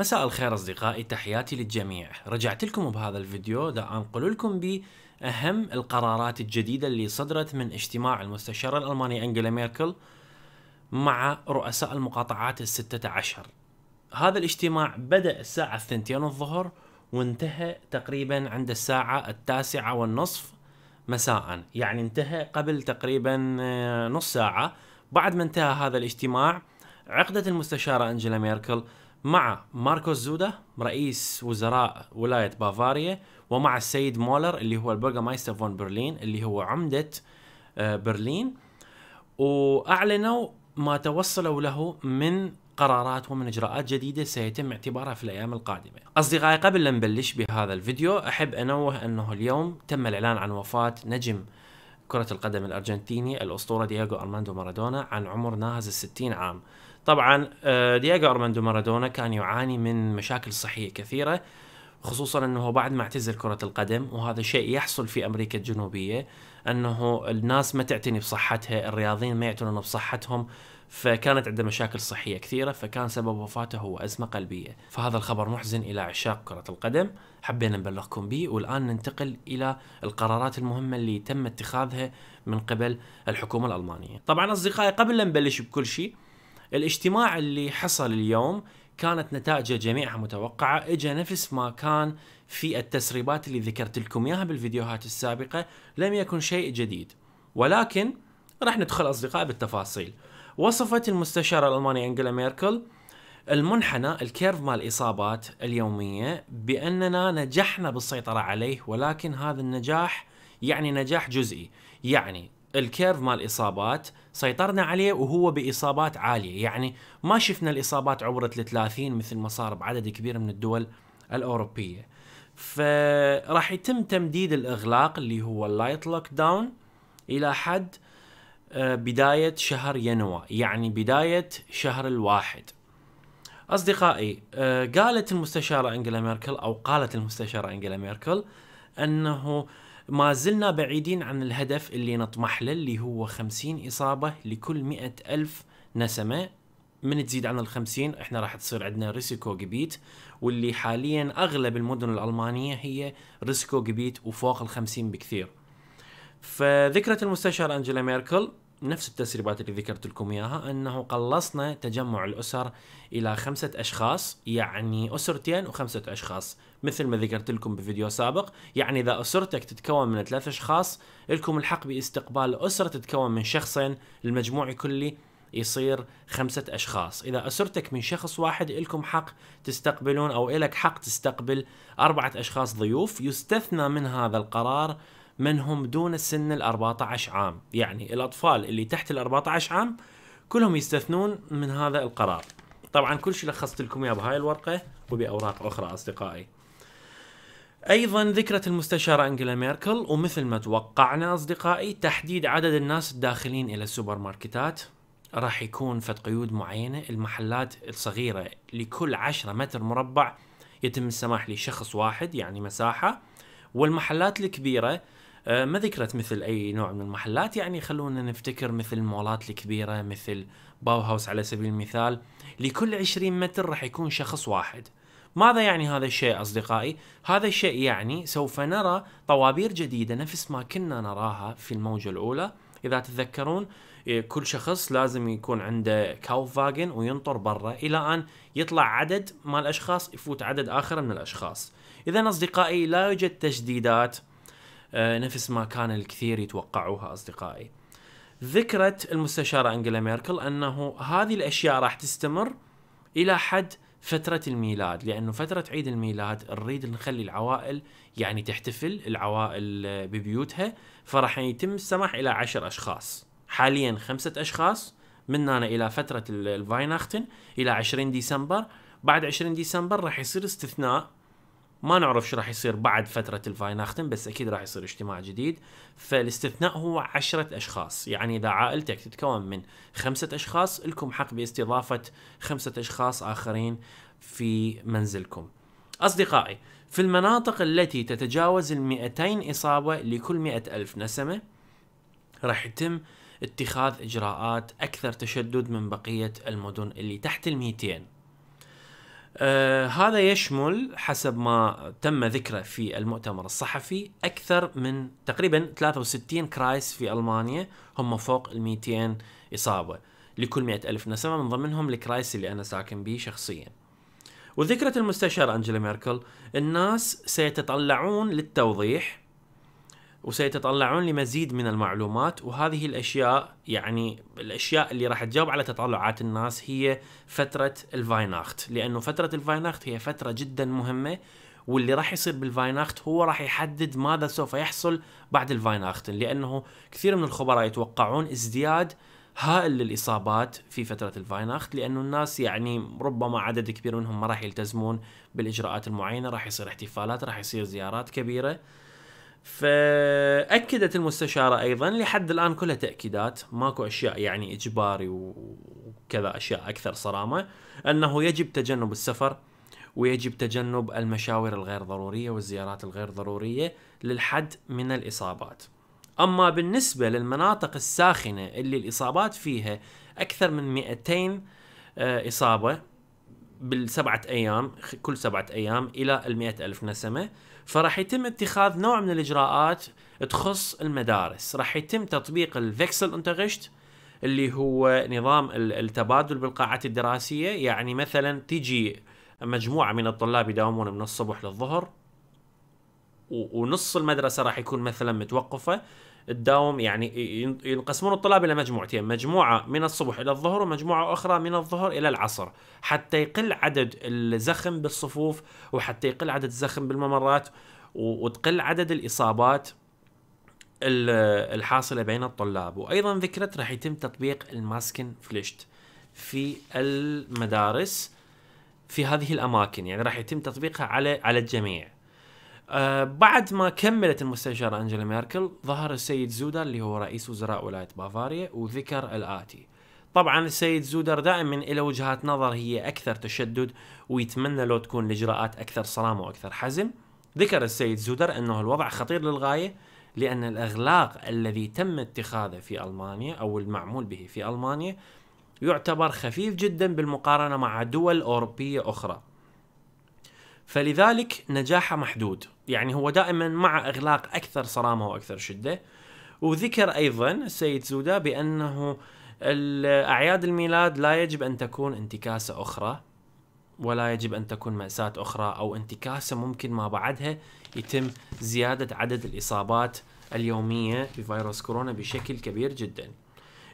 مساء الخير أصدقائي تحياتي للجميع رجعت لكم بهذا الفيديو دا أنقل لكم بأهم القرارات الجديدة اللي صدرت من اجتماع المستشارة الألماني أنجلا ميركل مع رؤساء المقاطعات الستة عشر هذا الاجتماع بدأ الساعة الثنتين الظهر وانتهى تقريبا عند الساعة التاسعة والنصف مساء يعني انتهى قبل تقريبا آه، نص ساعة بعد ما انتهى هذا الاجتماع عقدت المستشارة أنجلا ميركل مع ماركوس زودا رئيس وزراء ولايه بافاريا ومع السيد مولر اللي هو البرغمايستر فون برلين اللي هو عمده آه، برلين واعلنوا ما توصلوا له من قرارات ومن اجراءات جديده سيتم اعتبارها في الايام القادمه. اصدقائي قبل لا نبلش بهذا الفيديو احب انوه انه اليوم تم الاعلان عن وفاه نجم كرة القدم الأرجنتيني الأسطورة دييغو أرماندو مارادونا عن عمر ناهز الستين عام طبعا آه، دييغو أرماندو مارادونا كان يعاني من مشاكل صحية كثيرة خصوصا انه بعد ما اعتزل كرة القدم وهذا شيء يحصل في امريكا الجنوبية انه الناس ما تعتني بصحتها الرياضيين ما يعتنون بصحتهم فكانت عنده مشاكل صحية كثيرة فكان سبب وفاته هو أزمة قلبية فهذا الخبر محزن إلى عشاق كرة القدم حبينا نبلغكم به والآن ننتقل إلى القرارات المهمة اللي تم اتخاذها من قبل الحكومة الألمانية طبعا أصدقائي قبل لا نبلش بكل شيء الاجتماع اللي حصل اليوم كانت نتائجه جميعها متوقعة اجى نفس ما كان في التسريبات اللي ذكرت لكم اياها بالفيديوهات السابقة لم يكن شيء جديد ولكن راح ندخل اصدقائي بالتفاصيل وصفت المستشارة الألمانية أنجلا ميركل المنحنى الكيرف مال الإصابات اليومية بأننا نجحنا بالسيطرة عليه ولكن هذا النجاح يعني نجاح جزئي يعني الكيرف مال الإصابات سيطرنا عليه وهو بإصابات عالية يعني ما شفنا الإصابات عبر ال 30 مثل ما صار بعدد كبير من الدول الأوروبية فراح يتم تمديد الإغلاق اللي هو اللايت لوك داون إلى حد آه، بداية شهر يناير يعني بداية شهر الواحد أصدقائي آه، قالت المستشارة أنجلا ميركل أو قالت المستشارة أنجلا ميركل أنه ما زلنا بعيدين عن الهدف اللي نطمح له اللي هو 50 إصابة لكل 100 ألف نسمة من تزيد عن ال 50 احنا راح تصير عندنا ريسكو جبيت واللي حاليا اغلب المدن الالمانيه هي ريسكو جبيت وفوق ال 50 بكثير فذكرت المستشارة انجيلا ميركل نفس التسريبات اللي ذكرت لكم اياها انه قلصنا تجمع الاسر الى خمسه اشخاص يعني اسرتين وخمسه اشخاص مثل ما ذكرت لكم بفيديو سابق يعني اذا اسرتك تتكون من ثلاث اشخاص لكم الحق باستقبال اسره تتكون من شخصين المجموع كلي يصير خمسة أشخاص إذا أسرتك من شخص واحد إلكم حق تستقبلون أو إلك حق تستقبل أربعة أشخاص ضيوف يستثنى من هذا القرار من هم دون سن ال 14 عام يعني الأطفال اللي تحت ال 14 عام كلهم يستثنون من هذا القرار طبعا كل شيء لخصت لكم اياه بهاي الورقه وباوراق اخرى اصدقائي ايضا ذكرت المستشاره انجلا ميركل ومثل ما توقعنا اصدقائي تحديد عدد الناس الداخلين الى السوبر ماركتات راح يكون فد قيود معينه المحلات الصغيره لكل 10 متر مربع يتم السماح لشخص واحد يعني مساحه والمحلات الكبيره آه، ما ذكرت مثل اي نوع من المحلات يعني خلونا نفتكر مثل المولات الكبيره مثل باو هاوس على سبيل المثال لكل 20 متر راح يكون شخص واحد ماذا يعني هذا الشيء اصدقائي هذا الشيء يعني سوف نرى طوابير جديده نفس ما كنا نراها في الموجه الاولى اذا تتذكرون آه، كل شخص لازم يكون عنده كاوف فاجن وينطر برا الى ان يطلع عدد مال اشخاص يفوت عدد اخر من الاشخاص اذا اصدقائي لا يوجد تجديدات آه، نفس ما كان الكثير يتوقعوها أصدقائي ذكرت المستشارة أنجلا ميركل أنه هذه الأشياء راح تستمر إلى حد فترة الميلاد لأنه فترة عيد الميلاد نريد نخلي العوائل يعني تحتفل العوائل ببيوتها فراح يتم السماح إلى عشر أشخاص حاليا خمسة أشخاص من هنا إلى فترة الفايناختن إلى 20 ديسمبر بعد 20 ديسمبر راح يصير استثناء ما نعرف شو راح يصير بعد فترة الفايناختن بس أكيد راح يصير اجتماع جديد فالاستثناء هو عشرة أشخاص يعني إذا عائلتك تتكون من خمسة أشخاص لكم حق باستضافة خمسة أشخاص آخرين في منزلكم أصدقائي في المناطق التي تتجاوز ال 200 إصابة لكل مئة ألف نسمة راح يتم اتخاذ إجراءات أكثر تشدد من بقية المدن اللي تحت ال 200 آه هذا يشمل حسب ما تم ذكره في المؤتمر الصحفي أكثر من تقريبا 63 كرايس في ألمانيا هم فوق ال 200 إصابة لكل 100 ألف نسمة من ضمنهم الكرايس اللي أنا ساكن به شخصيا وذكرت المستشار انجيلا ميركل الناس سيتطلعون للتوضيح وسيتطلعون لمزيد من المعلومات وهذه الاشياء يعني الاشياء اللي راح تجاوب على تطلعات الناس هي فتره الفايناخت لانه فتره الفايناخت هي فتره جدا مهمه واللي راح يصير بالفايناخت هو راح يحدد ماذا سوف يحصل بعد الفايناخت لانه كثير من الخبراء يتوقعون ازدياد هائل للاصابات في فتره الفايناخت لانه الناس يعني ربما عدد كبير منهم ما راح يلتزمون بالاجراءات المعينه راح يصير احتفالات راح يصير زيارات كبيره فاكدت المستشاره ايضا لحد الان كلها تاكيدات ماكو اشياء يعني اجباري وكذا اشياء اكثر صرامه انه يجب تجنب السفر ويجب تجنب المشاوير الغير ضروريه والزيارات الغير ضروريه للحد من الاصابات. اما بالنسبه للمناطق الساخنه اللي الاصابات فيها اكثر من 200 آه، اصابه بالسبعه ايام كل سبعه ايام الى ال ألف نسمه فراح يتم اتخاذ نوع من الاجراءات تخص المدارس راح يتم تطبيق الفيكسل انتغشت اللي هو نظام التبادل بالقاعات الدراسيه يعني مثلا تجي مجموعه من الطلاب يداومون من الصبح للظهر ونص المدرسه راح يكون مثلا متوقفه تداوم يعني ينقسمون الطلاب الى مجموعتين مجموعه من الصبح الى الظهر ومجموعه اخرى من الظهر الى العصر حتى يقل عدد الزخم بالصفوف وحتى يقل عدد الزخم بالممرات وتقل عدد الاصابات الحاصله بين الطلاب وايضا ذكرت راح يتم تطبيق الماسكن فليشت في المدارس في هذه الاماكن يعني راح يتم تطبيقها على على الجميع آه، بعد ما كملت المستشارة أنجلا ميركل ظهر السيد زودر اللي هو رئيس وزراء ولاية بافاريا وذكر الآتي طبعا السيد زودر دائما له وجهات نظر هي أكثر تشدد ويتمنى لو تكون الإجراءات أكثر صرامة وأكثر حزم ذكر السيد زودر أنه الوضع خطير للغاية لأن الإغلاق الذي تم اتخاذه في ألمانيا أو المعمول به في ألمانيا يعتبر خفيف جدا بالمقارنة مع دول أوروبية أخرى فلذلك نجاحه محدود يعني هو دائما مع إغلاق أكثر صرامة وأكثر شدة وذكر أيضا السيد زودا بأنه أعياد الميلاد لا يجب أن تكون انتكاسة أخرى ولا يجب أن تكون مأساة أخرى أو انتكاسة ممكن ما بعدها يتم زيادة عدد الإصابات اليومية بفيروس كورونا بشكل كبير جدا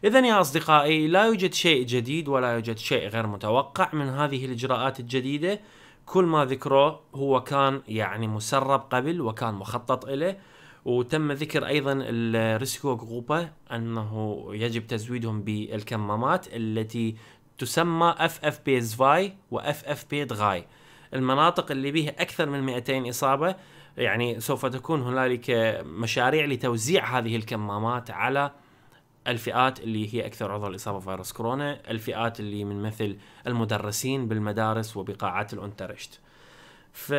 إذا يا أصدقائي لا يوجد شيء جديد ولا يوجد شيء غير متوقع من هذه الإجراءات الجديدة كل ما ذكره هو كان يعني مسرب قبل وكان مخطط إليه وتم ذكر ايضا الريسكو جروبا انه يجب تزويدهم بالكمامات التي تسمى اف اف بي زفاي و اف بي دغاي المناطق اللي بها اكثر من 200 اصابه يعني سوف تكون هنالك مشاريع لتوزيع هذه الكمامات على الفئات اللي هي اكثر عرضه لاصابه فيروس كورونا، الفئات اللي من مثل المدرسين بالمدارس وبقاعات الانترشت. ف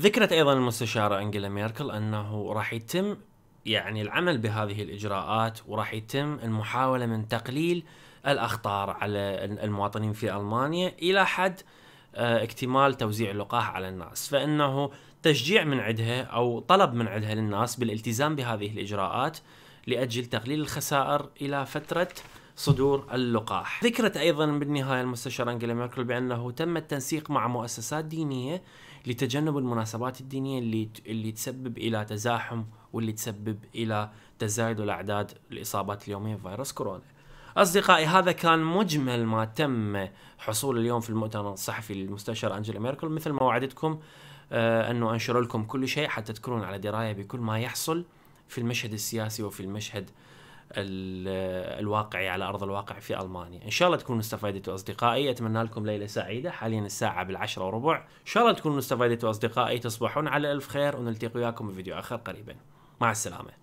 ذكرت ايضا المستشاره انجيلا ميركل انه راح يتم يعني العمل بهذه الاجراءات وراح يتم المحاوله من تقليل الاخطار على المواطنين في المانيا الى حد آه، اكتمال توزيع اللقاح على الناس فانه تشجيع من عندها او طلب من عندها للناس بالالتزام بهذه الاجراءات لأجل تقليل الخسائر إلى فترة صدور اللقاح ذكرت أيضا بالنهاية المستشارة أنجيلا ميركل بأنه تم التنسيق مع مؤسسات دينية لتجنب المناسبات الدينية اللي اللي تسبب إلى تزاحم واللي تسبب إلى تزايد الأعداد الإصابات اليومية بفيروس كورونا أصدقائي هذا كان مجمل ما تم حصول اليوم في المؤتمر الصحفي للمستشار أنجيلا ميركل مثل ما وعدتكم أنه أنشر لكم كل شيء حتى تكونون على دراية بكل ما يحصل في المشهد السياسي وفي المشهد الواقعي على ارض الواقع في المانيا ان شاء الله تكونوا استفادتوا اصدقائي اتمنى لكم ليله سعيده حاليا الساعه بالعشرة وربع ان شاء الله تكونوا استفادتوا اصدقائي تصبحون على الف خير ونلتقي وياكم بفيديو اخر قريبا مع السلامه